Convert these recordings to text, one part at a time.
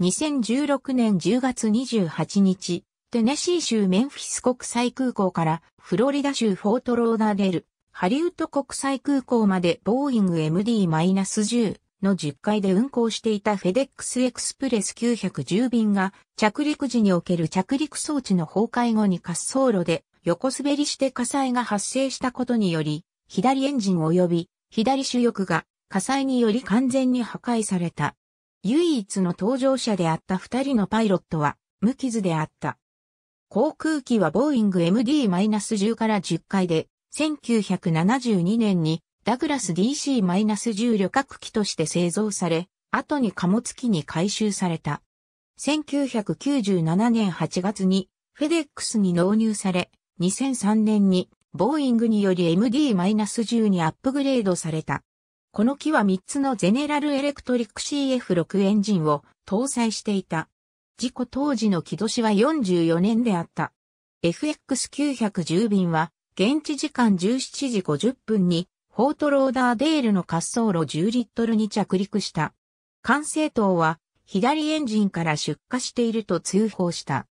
2016年10月28日、テネシー州メンフィス国際空港からフロリダ州フォートローダーデル、ハリウッド国際空港までボーイング MD-10 の10階で運航していたフェデックスエクスプレス910便が着陸時における着陸装置の崩壊後に滑走路で横滑りして火災が発生したことにより、左エンジン及び左主翼が火災により完全に破壊された。唯一の搭乗者であった二人のパイロットは無傷であった。航空機はボーイング MD-10 から10回で、1972年にダグラス DC-10 旅客機として製造され、後に貨物機に回収された。1997年8月にフェデックスに納入され、2003年にボーイングにより MD-10 にアップグレードされた。この機は3つのゼネラルエレクトリック CF6 エンジンを搭載していた。事故当時の起動しは44年であった。FX910 便は、現地時間17時50分に、フォートローダーデールの滑走路10リットルに着陸した。管制塔は、左エンジンから出火していると通報した。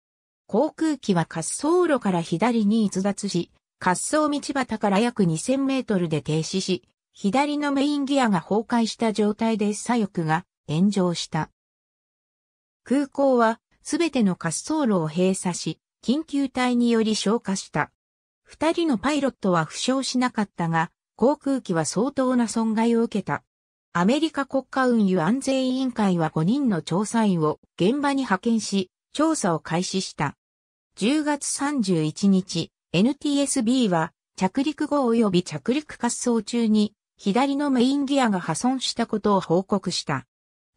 航空機は滑走路から左に逸脱し、滑走道端から約2000メートルで停止し、左のメインギアが崩壊した状態で左翼が炎上した。空港はすべての滑走路を閉鎖し、緊急隊により消火した。二人のパイロットは負傷しなかったが、航空機は相当な損害を受けた。アメリカ国家運輸安全委員会は5人の調査員を現場に派遣し、調査を開始した。10月31日、NTSB は着陸後及び着陸滑走中に左のメインギアが破損したことを報告した。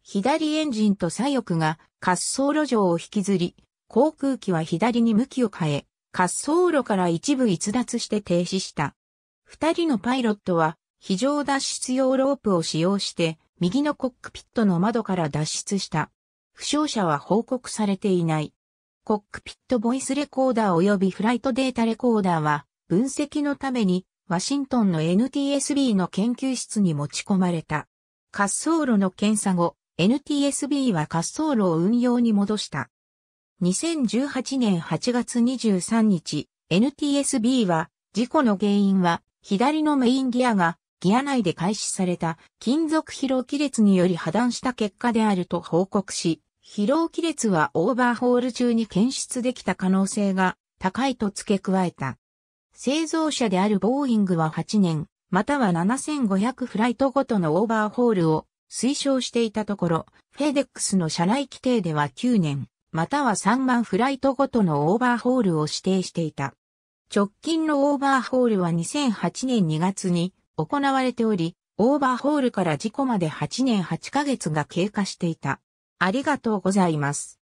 左エンジンと左翼が滑走路上を引きずり、航空機は左に向きを変え、滑走路から一部逸脱して停止した。二人のパイロットは非常脱出用ロープを使用して右のコックピットの窓から脱出した。負傷者は報告されていない。コックピットボイスレコーダー及びフライトデータレコーダーは分析のためにワシントンの NTSB の研究室に持ち込まれた。滑走路の検査後、NTSB は滑走路を運用に戻した。2018年8月23日、NTSB は、事故の原因は、左のメインギアが、ギア内で開始された金属疲労亀裂により破断した結果であると報告し、疲労亀裂はオーバーホール中に検出できた可能性が高いと付け加えた。製造者であるボーイングは8年、または7500フライトごとのオーバーホールを推奨していたところ、フェデックスの社内規定では9年、または3万フライトごとのオーバーホールを指定していた。直近のオーバーホールは2008年2月に行われており、オーバーホールから事故まで8年8ヶ月が経過していた。ありがとうございます。